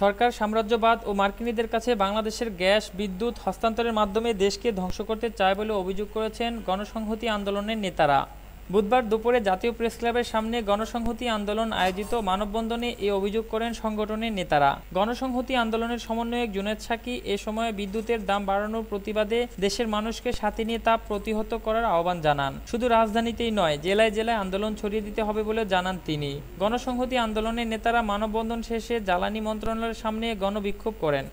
সরকার সাম্রাজ্যবাদ ও মার্কিনীদের কাছে বাংলাদেশের গ্যাস বিদ্যুৎ হস্তান্তরের মাধ্যমে দেশকে ধ্বংস করতে চায় বলে অভিযোগ করেছেন গণসংহতি আন্দোলনের নেতারা বুধবার দুপুরে জাতীয় প্রেস ক্লাবের সামনে গণসংহতি আন্দোলন আয়োজিত মানববন্ধনে এ অভিযোগ করেন সংগঠনের নেতারা গণসংহতি আন্দোলনের সমন্বয়ক জুনেদ সাকি এ সময় বিদ্যুতের দাম বাড়ানোর প্রতিবাদে দেশের মানুষকে সাথে নিয়ে তা প্রতিহত করার আহ্বান জানান শুধু রাজধানীতেই নয় জেলায় জেলায় আন্দোলন ছড়িয়ে দিতে হবে বলে জানান তিনি গণসংহতি আন্দোলনের নেতারা মানববন্ধন শেষে জ্বালানি মন্ত্রণালয়ের সামনে গণবিক্ষোভ করেন